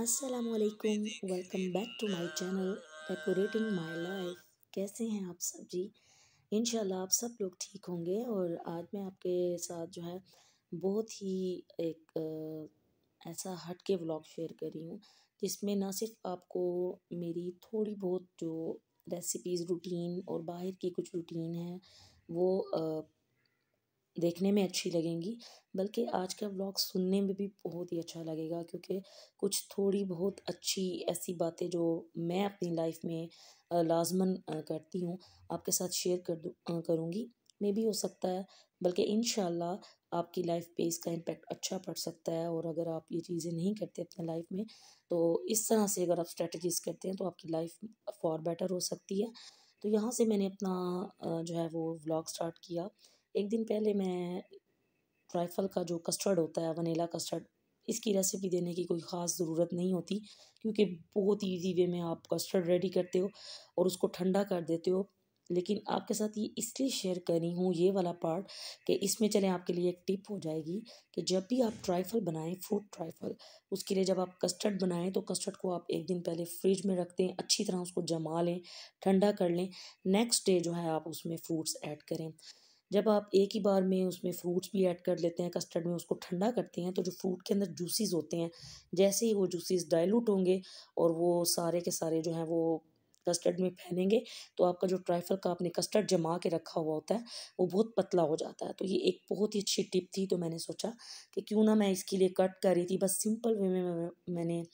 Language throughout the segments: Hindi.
असलकुम welcome back to my channel decorating my life कैसे हैं आप सब जी इन आप सब लोग ठीक होंगे और आज मैं आपके साथ जो है बहुत ही एक ऐसा हट के ब्लॉग शेयर कर रही हूँ जिसमें ना सिर्फ आपको मेरी थोड़ी बहुत जो रेसिपीज़ रूटीन और बाहर की कुछ रूटीन है वो देखने में अच्छी लगेंगी बल्कि आज का व्लॉग सुनने में भी बहुत ही अच्छा लगेगा क्योंकि कुछ थोड़ी बहुत अच्छी ऐसी बातें जो मैं अपनी लाइफ में लाजमन करती हूँ आपके साथ शेयर कर करूँगी मे भी हो सकता है बल्कि इन आपकी लाइफ पे इसका इम्पेक्ट अच्छा पड़ सकता है और अगर आप ये चीज़ें नहीं करते अपने लाइफ में तो इस तरह से अगर आप स्ट्रेटजीज करते हैं तो आपकी लाइफ फॉर बेटर हो सकती है तो यहाँ से मैंने अपना जो है वो व्लॉग स्टार्ट किया एक दिन पहले मैं ट्राइफल का जो कस्टर्ड होता है वनीला कस्टर्ड इसकी रेसिपी देने की कोई ख़ास ज़रूरत नहीं होती क्योंकि बहुत ईजी वे में आप कस्टर्ड रेडी करते हो और उसको ठंडा कर देते हो लेकिन आपके साथ ये इसलिए शेयर करी हूँ ये वाला पार्ट कि इसमें चले आपके लिए एक टिप हो जाएगी कि जब भी आप ट्राइफल बनाएं फ्रूट ट्राइफल उसके लिए जब आप कस्टर्ड बनाएं तो कस्टर्ड को आप एक दिन पहले फ्रिज में रख दें अच्छी तरह उसको जमा लें ठंडा कर लें नेक्स्ट डे जो है आप उसमें फ्रूट्स ऐड करें जब आप एक ही बार में उसमें फ्रूट्स भी ऐड कर लेते हैं कस्टर्ड में उसको ठंडा करते हैं तो जो फ्रूट के अंदर जूसेस होते हैं जैसे ही वो जूसेस डाइल्यूट होंगे और वो सारे के सारे जो हैं वो कस्टर्ड में फैलेंगे तो आपका जो ट्राइफल का आपने कस्टर्ड जमा के रखा हुआ होता है वो बहुत पतला हो जाता है तो ये एक बहुत ही अच्छी टिप थी तो मैंने सोचा कि क्यों ना मैं इसके लिए कट कर रही थी बस सिंपल वे में मैंने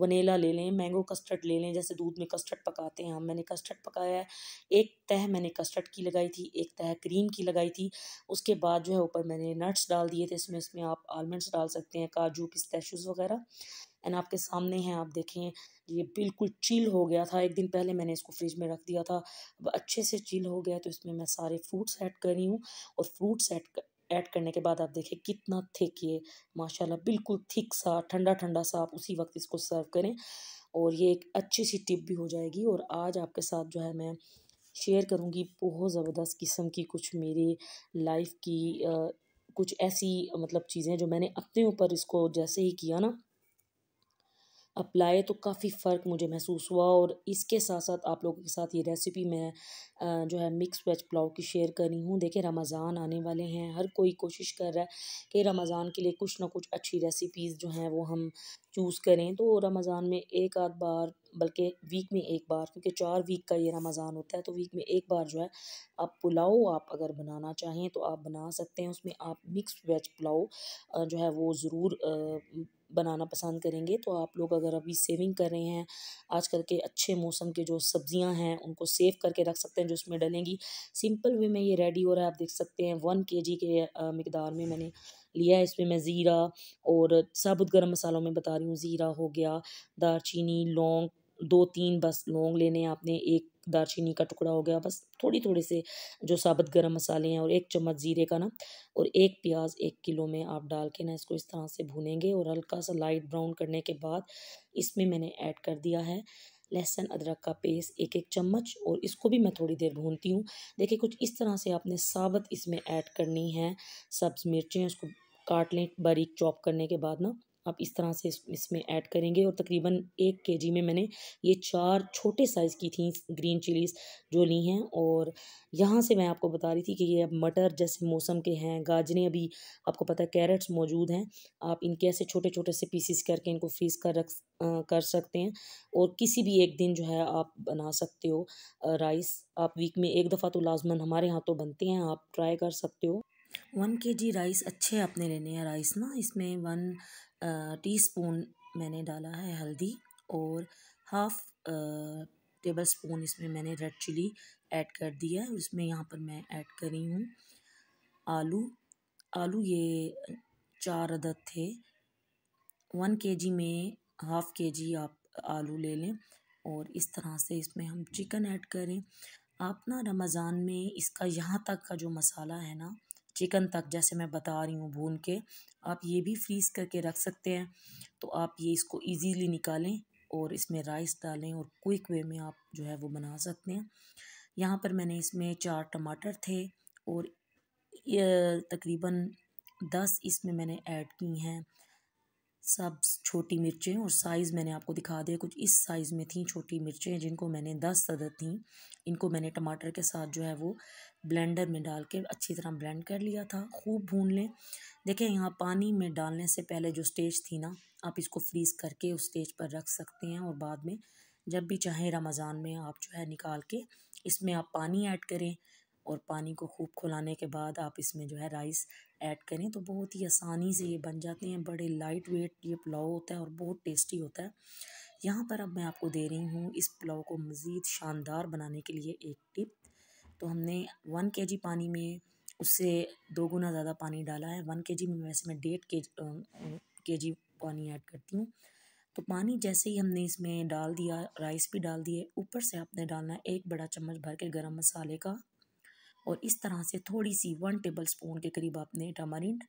वनीला ले लें मैंगो कस्टर्ड ले लें जैसे दूध में कस्टर्ड पकाते हैं हम मैंने कस्टर्ड पकाया है एक तह मैंने कस्टर्ड की लगाई थी एक तह क्रीम की लगाई थी उसके बाद जो है ऊपर मैंने नट्स डाल दिए थे इसमें इसमें आप आलमंड्स डाल सकते हैं काजू पिस्तैशूज़ वगैरह एंड आपके सामने हैं आप देखें ये बिल्कुल चिल हो गया था एक दिन पहले मैंने इसको फ्रिज में रख दिया था अब अच्छे से चिल हो गया तो इसमें मैं सारे फ्रूट्स ऐड कर रही हूँ और फ्रूट्स ऐड ऐड करने के बाद आप देखें कितना थिक ये माशाल्लाह बिल्कुल थिक सा ठंडा ठंडा सा आप उसी वक्त इसको सर्व करें और ये एक अच्छी सी टिप भी हो जाएगी और आज आपके साथ जो है मैं शेयर करूँगी बहुत ज़बरदस्त किस्म की कुछ मेरी लाइफ की आ, कुछ ऐसी मतलब चीज़ें जो मैंने अपने ऊपर इसको जैसे ही किया ना अप्लाई तो काफ़ी फ़र्क मुझे महसूस हुआ और इसके साथ साथ आप लोगों के साथ ये रेसिपी मैं जो है मिक्स वेज पुलाव की शेयर कर रही हूँ देखिए रमज़ान आने वाले हैं हर कोई कोशिश कर रहा है कि रमज़ान के लिए कुछ ना कुछ अच्छी रेसिपीज़ जो हैं वो हम चूज़ करें तो रमज़ान में एक आध बार बल्कि वीक में एक बार क्योंकि चार वीक का ये रमज़ान होता है तो वीक में एक बार जो है आप पुलाव आप अगर बनाना चाहें तो आप बना सकते हैं उसमें आप मिक्स वेज पुलाव जो है वो ज़रूर बनाना पसंद करेंगे तो आप लोग अगर अभी सेविंग कर रहे हैं आज कल के अच्छे मौसम के जो सब्जियां हैं उनको सेव करके रख सकते हैं जो उसमें डलेंगी सिंपल वे में ये रेडी हो रहा है आप देख सकते हैं वन के जी के मकदार में मैंने लिया है इसमें मैं ज़ीरा और साबुत गर्म मसालों में बता रही हूँ ज़ीरा हो गया दारचीनी लौंग दो तीन बस लौंग लेने आपने एक दारचीनी का टुकड़ा हो गया बस थोड़ी थोड़ी से जो साबुत गर्म मसाले हैं और एक चम्मच ज़ीरे का ना और एक प्याज एक किलो में आप डाल के ना इसको इस तरह से भूनेंगे और हल्का सा लाइट ब्राउन करने के बाद इसमें मैंने ऐड कर दिया है लहसुन अदरक का पेस्ट एक एक चम्मच और इसको भी मैं थोड़ी देर भूनती हूँ देखिए कुछ इस तरह से आपने साबत इसमें ऐड करनी है सब्ज़ मिर्चें उसको काट लें बारीक चॉप करने के बाद ना आप इस तरह से इसमें ऐड करेंगे और तकरीबन एक केजी में मैंने ये चार छोटे साइज़ की थी ग्रीन चिलीज़ जो ली हैं और यहाँ से मैं आपको बता रही थी कि ये अब मटर जैसे मौसम के हैं गाजरें अभी आपको पता है कैरेट्स मौजूद हैं आप इनके ऐसे छोटे छोटे से पीसीस करके इनको फ्रीज़ कर रख कर सकते हैं और किसी भी एक दिन जो है आप बना सकते हो राइस आप वीक में एक दफ़ा तो लाजमन हमारे यहाँ तो बनते हैं आप ट्राई कर सकते हो वन के जी राइस अच्छे आपने लेने हैं राइस ना इसमें वन टी स्पून मैंने डाला है हल्दी और हाफ़ टेबल स्पून इसमें मैंने रेड चिली ऐड कर दिया है उसमें यहाँ पर मैं ऐड कर रही हूँ आलू आलू ये चार अदद थे वन के जी में हाफ़ के जी आप आलू ले लें और इस तरह से इसमें हम चिकन ऐड करें आप ना रमज़ान में इसका यहाँ तक का जो मसाला है ना चिकन तक जैसे मैं बता रही हूँ भून के आप ये भी फ्रीज़ करके रख सकते हैं तो आप ये इसको इजीली निकालें और इसमें राइस डालें और क्विक वे में आप जो है वो बना सकते हैं यहाँ पर मैंने इसमें चार टमाटर थे और तकरीबन दस इसमें मैंने ऐड की हैं सब छोटी मिर्चें और साइज़ मैंने आपको दिखा दिया कुछ इस साइज़ में थी छोटी मिर्चें जिनको मैंने दस अदद थी इनको मैंने टमाटर के साथ जो है वो ब्लेंडर में डाल के अच्छी तरह ब्लेंड कर लिया था खूब भून लें देखें यहाँ पानी में डालने से पहले जो स्टेज थी ना आप इसको फ्रीज़ करके उस स्टेज पर रख सकते हैं और बाद में जब भी चाहें रमज़ान में आप जो है निकाल के इसमें आप पानी ऐड करें और पानी को खूब खुलाने के बाद आप इसमें जो है राइस ऐड करें तो बहुत ही आसानी से ये बन जाते हैं बड़े लाइट वेट ये पुलाव होता है और बहुत टेस्टी होता है यहाँ पर अब मैं आपको दे रही हूँ इस पुलाव को मज़ीद शानदार बनाने के लिए एक टिप तो हमने वन के जी पानी में उससे दो गुना ज़्यादा पानी डाला है वन के जी में वैसे मैं डेढ़ के के जी पानी ऐड करती हूँ तो पानी जैसे ही हमने इसमें डाल दिया राइस भी डाल दिए ऊपर से आपने डालना है एक बड़ा चम्मच भर के गरम मसाले का और इस तरह से थोड़ी सी वन टेबल स्पून के करीब आपने टमारिंड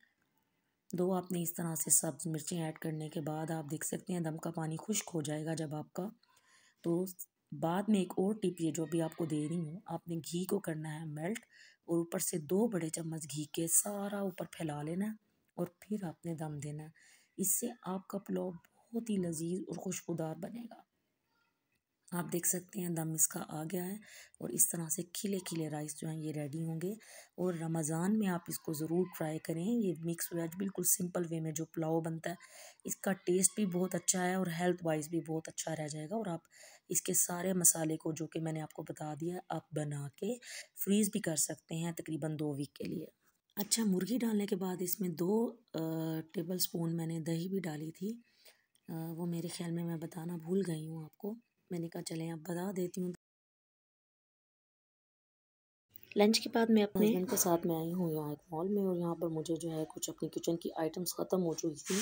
दो आपने इस तरह से सब्ज़ मिर्चें ऐड करने के बाद आप देख सकते हैं दम का पानी खुश्क हो जाएगा जब आपका तो बाद में एक और टिप ये जो भी आपको दे रही हूँ आपने घी को करना है मेल्ट और ऊपर से दो बड़े चम्मच घी के सारा ऊपर फैला लेना और फिर आपने दम देना इससे आपका पुलाव बहुत ही लजीज और खुशबूदार बनेगा आप देख सकते हैं दम इसका आ गया है और इस तरह से खिले खिले राइस जो हैं ये रेडी होंगे और रमज़ान में आप इसको ज़रूर ट्राई करें ये मिक्स वेज बिल्कुल सिंपल वे में जो पुलाव बनता है इसका टेस्ट भी बहुत अच्छा है और हेल्थ वाइज भी बहुत अच्छा रह जाएगा और आप इसके सारे मसाले को जो कि मैंने आपको बता दिया आप बना के फ्रीज़ भी कर सकते हैं तकरीबन दो वीक के लिए अच्छा मुर्गी डालने के बाद इसमें दो टेबल स्पून मैंने दही भी डाली थी आ, वो मेरे ख्याल में मैं बताना भूल गई हूँ आपको मैंने कहा चले आप बता देती हूँ लंच के बाद मैं अपने हस्बैंड के साथ में आई हूँ यहाँ एक मॉल में और यहाँ पर मुझे जो है कुछ अपनी किचन की आइटम्स ख़त्म हो चुकी थी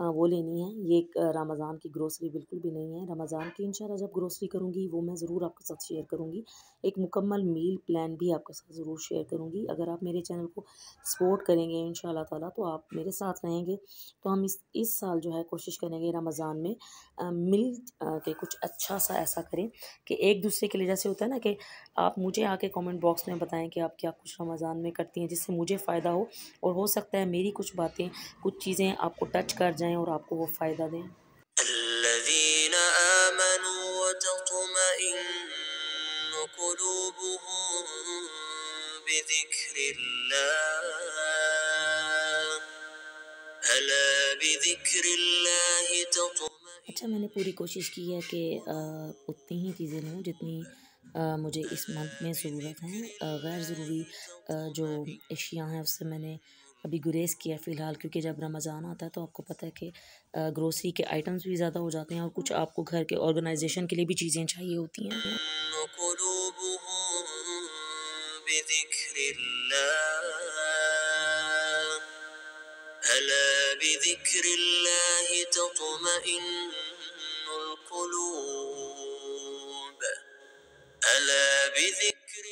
वो लेनी है ये एक रमज़ान की ग्रोसरी बिल्कुल भी नहीं है रमज़ान की इंशाल्लाह जब ग्रोसरी करूँगी वो मैं ज़रूर आपके साथ शेयर करूँगी एक मुकम्मल मील प्लान भी आपके साथ ज़रूर शेयर करूँगी अगर आप मेरे चैनल को सपोर्ट करेंगे इन ताला तो आप मेरे साथ रहेंगे तो हम इस इस साल जो है कोशिश करेंगे रमज़ान में मिल के कुछ अच्छा सा ऐसा करें कि एक दूसरे के लिए जैसे होता है ना कि आप मुझे आके कॉमेंट बॉक्स में बताएँ कि आप क्या कुछ रमज़ान में करती हैं जिससे मुझे फ़ायदा हो और हो सकता है मेरी कुछ बातें कुछ चीज़ें आपको टच कर जाएं और आपको वो फ़ायदा दें अच्छा मैंने पूरी कोशिश की है कि उतनी ही चीज़ें लूँ जितनी आ, मुझे इस मंथ में ज़रूरत है गैर ज़रूरी जो अशिया हैं उससे मैंने अभी गुरेज किया फ़िलहाल क्योंकि जब रमज़ान आता है तो आपको पता है कि ग्रोसरी के आइटम्स भी ज़्यादा हो जाते हैं और कुछ आपको घर के ऑर्गेनाइजेशन के लिए भी चीज़ें चाहिए होती हैं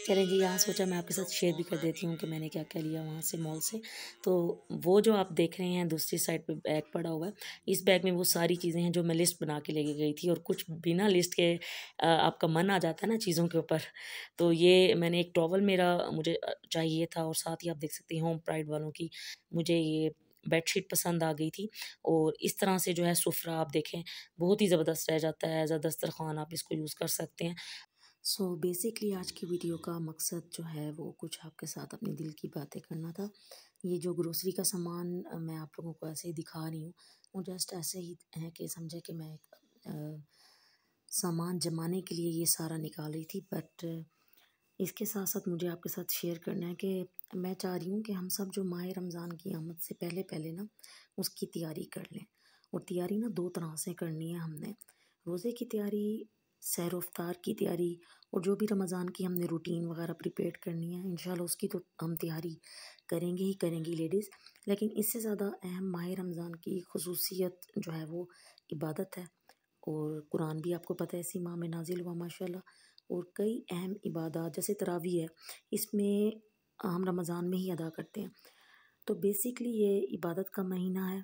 चलें जी यहाँ सोचा मैं आपके साथ शेयर भी कर देती हूँ कि मैंने क्या क्या लिया वहाँ से मॉल से तो वो जो आप देख रहे हैं दूसरी साइड पे बैग पड़ा हुआ है इस बैग में वो सारी चीज़ें हैं जो मैं लिस्ट बना के लेके गई थी और कुछ बिना लिस्ट के आपका मन आ जाता है ना चीज़ों के ऊपर तो ये मैंने एक टॉवल मेरा मुझे चाहिए था और साथ ही आप देख सकते हैं होम प्राइड वालों की मुझे ये बेडशीट पसंद आ गई थी और इस तरह से जो है सुफरा आप देखें बहुत ही ज़बरदस्त रह जाता है ज़्यादा दस्तरखान आप इसको यूज़ कर सकते हैं सो so बेसिकली आज की वीडियो का मकसद जो है वो कुछ आपके साथ अपने दिल की बातें करना था ये जो ग्रोसरी का सामान मैं आप लोगों को ऐसे ही दिखा रही हूँ वो जस्ट ऐसे ही है कि समझे कि मैं सामान जमाने के लिए ये सारा निकाल रही थी बट इसके साथ साथ मुझे आपके साथ शेयर करना है कि मैं चाह रही हूँ कि हम सब जो माह रमज़ान की आमद से पहले पहले ना उसकी तैयारी कर लें और तैयारी ना दो तरह से करनी है हमने रोज़े की तैयारी सैर उफ्तार की तैयारी और जो भी रमज़ान की हमने रूटीन वगैरह प्रिपेयर करनी है इन उसकी तो हम तैयारी करेंगे ही करेंगी लेडीज़ लेकिन इससे ज़्यादा अहम माह रमज़ान की खसूसियत जो है वो इबादत है और कुरान भी आपको पता है इसी माह में नाजिल हुआ माशाल्लाह और कई अहम इबादत जैसे तरावी है इसमें हम रमज़ान में ही अदा करते हैं तो बेसिकली ये इबादत का महीना है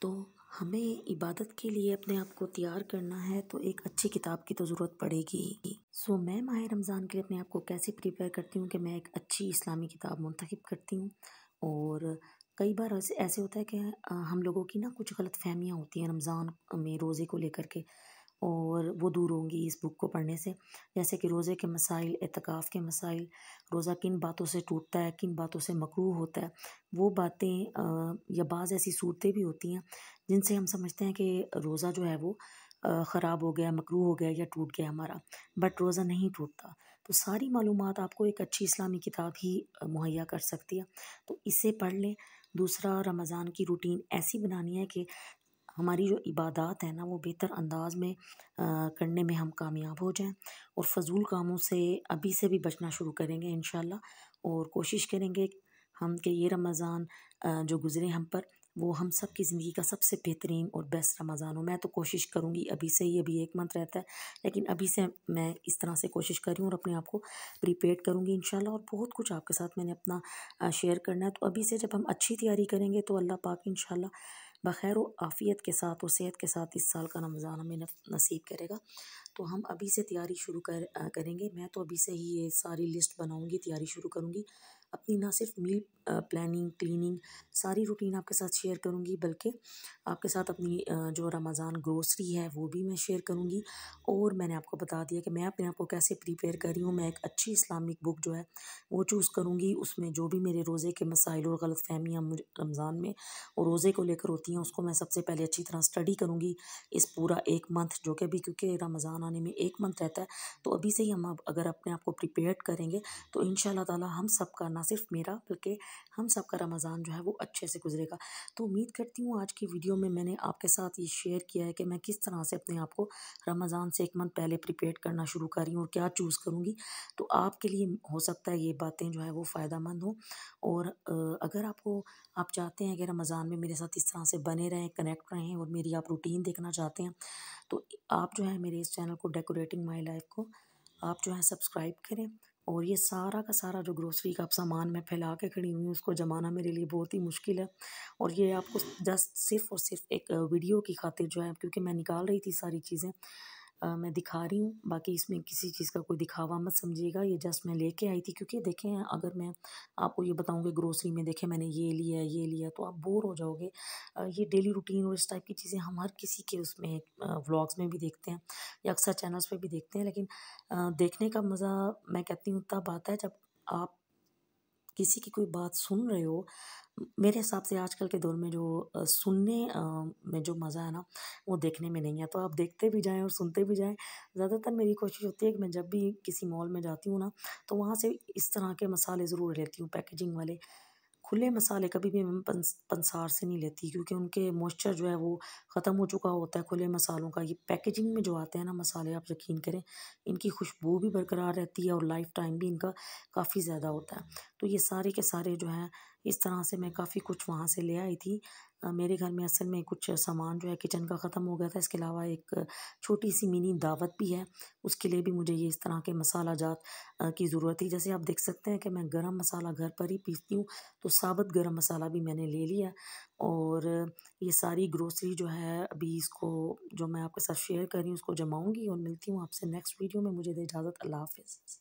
तो हमें इबादत के लिए अपने आप को तैयार करना है तो एक अच्छी किताब की तो ज़रूरत पड़ेगी सो मैं माह रमज़ान के लिए अपने आप को कैसे प्रिपेयर करती हूँ कि मैं एक अच्छी इस्लामी किताब मंतखब करती हूँ और कई बार ऐसे होता है कि हम लोगों की ना कुछ गलत फहमियाँ होती हैं रमज़ान में रोज़े को लेकर के और वो दूर होंगी इस बुक को पढ़ने से जैसे कि रोज़े के मसाइल एतकाफ़ के मसाइल रोज़ा किन बातों से टूटता है किन बातों से मकरू होता है वो बातें या बाज़ ऐसी सूरतें भी होती हैं जिनसे हम समझते हैं कि रोज़ा जो है वो ख़राब हो गया मकरू हो गया या टूट गया हमारा बट रोज़ा नहीं टूटता तो सारी मालूम आपको एक अच्छी इस्लामी किताब ही मुहैया कर सकती है तो इसे पढ़ लें दूसरा रमज़ान की रूटीन ऐसी बनानी है कि हमारी जो इबादत है ना वो बेहतर अंदाज में करने में हम कामयाब हो जाएं और फ़जूल कामों से अभी से भी बचना शुरू करेंगे इन और कोशिश करेंगे हम कि ये रमज़ान जो गुज़रे हम पर वो हम सब की ज़िंदगी का सबसे बेहतरीन और बेस्ट रमज़ान हो मैं तो कोशिश करूँगी अभी से ही अभी एक मंथ रहता है लेकिन अभी से मैं इस तरह से कोशिश कर रही हूँ और अपने आप को प्रिपेयर करूँगी इन और बहुत कुछ आपके साथ मैंने अपना शेयर करना है तो अभी से जब हम अच्छी तैयारी करेंगे तो अल्लाह पाक इन बखैर आफ़ियत के साथ और सेहत के साथ इस साल का रमज़ान हमें नसीब करेगा तो हम अभी से तैयारी शुरू कर करेंगे मैं तो अभी से ही ये सारी लिस्ट बनाऊंगी तैयारी शुरू करूंगी अपनी ना सिर्फ मील प्लानिंग क्लीनिंग सारी रूटीन आपके साथ शेयर करूंगी बल्कि आपके साथ अपनी जो रमज़ान ग्रोसरी है वो भी मैं शेयर करूंगी और मैंने आपको बता दिया कि मैं अपने आप को कैसे प्रिपेयर कर रही हूँ मैं एक अच्छी इस्लामिक बुक जो है वो चूज़ करूँगी उसमें जो भी मेरे रोज़े के मसाइल और गलत फहमियाँ रमज़ान में और रोज़े को लेकर होती हैं उसको मैं सबसे पहले अच्छी तरह स्टडी करूँगी इस पूरा एक मंथ जो कि अभी क्योंकि रमज़ान बनाने में एक मंथ रहता है तो अभी से ही हम अगर अपने आप को प्रिपेयर करेंगे तो इन ताला हम सब का ना सिर्फ मेरा बल्कि हम सब का रमज़ान जो है वो अच्छे से गुजरेगा तो उम्मीद करती हूँ आज की वीडियो में मैंने आपके साथ ये शेयर किया है कि मैं किस तरह से अपने आप को रमज़ान से एक मंथ पहले प्रिपेयर करना शुरू कर रही हूँ और क्या चूज़ करूँगी तो आपके लिए हो सकता है ये बातें जो है वो फ़ायदा मंद हों और अगर आपको आप चाहते हैं कि रमज़ान में मेरे साथ इस तरह से बने रहें कनेक्ट रहें और मेरी आप रूटीन देखना चाहते हैं तो आप जो है मेरे इस चैनल को डेकोरेटिंग माई लाइफ को आप जो है सब्सक्राइब करें और ये सारा का सारा जो ग्रोसरी का सामान मैं फैला के खड़ी हुई हूँ उसको जमाना मेरे लिए बहुत ही मुश्किल है और ये आपको जस्ट सिर्फ़ और सिर्फ एक वीडियो की खातिर जो है क्योंकि मैं निकाल रही थी सारी चीज़ें मैं दिखा रही हूँ बाकी इसमें किसी चीज़ का कोई दिखावा मत समझिएगा ये जस्ट मैं लेके आई थी क्योंकि देखें अगर मैं आपको ये बताऊँगी ग्रोसरी में देखें मैंने ये लिया ये लिया तो आप बोर हो जाओगे ये डेली रूटीन और इस टाइप की चीज़ें हम हर किसी के उसमें व्लॉग्स में भी देखते हैं या अक्सर चैनल्स पर भी देखते हैं लेकिन देखने का मज़ा मैं कहती हूँ तब आता है जब आप किसी की कोई बात सुन रहे हो मेरे हिसाब से आजकल के दौर में जो सुनने में जो मज़ा है ना वो देखने में नहीं है तो आप देखते भी जाएँ और सुनते भी जाएँ ज़्यादातर मेरी कोशिश होती है कि मैं जब भी किसी मॉल में जाती हूँ ना तो वहाँ से इस तरह के मसाले ज़रूर लेती हूँ पैकेजिंग वाले खुले मसाले कभी भी मैं पंसार से नहीं लेती क्योंकि उनके मॉइस्चर जो है वो ख़त्म हो चुका होता है खुले मसालों का ये पैकेजिंग में जो आते हैं ना मसाले आप यकीन करें इनकी खुशबू भी बरकरार रहती है और लाइफ टाइम भी इनका काफ़ी ज़्यादा होता है तो ये सारे के सारे जो हैं इस तरह से मैं काफ़ी कुछ वहाँ से ले आई थी मेरे घर में असल में कुछ सामान जो है किचन का ख़त्म हो गया था इसके अलावा एक छोटी सी मिनी दावत भी है उसके लिए भी मुझे ये इस तरह के मसाला जात की ज़रूरत थी जैसे आप देख सकते हैं कि मैं गरम मसाला घर पर ही पीसती हूँ तो साबुत गरम मसाला भी मैंने ले लिया और ये सारी ग्रोसरी जो है अभी इसको जो मैं आपके साथ शेयर कर रही हूँ उसको जमाऊँगी और मिलती हूँ आपसे नेक्स्ट वीडियो में मुझे दे इजाज़त अल्लाह हाफिज़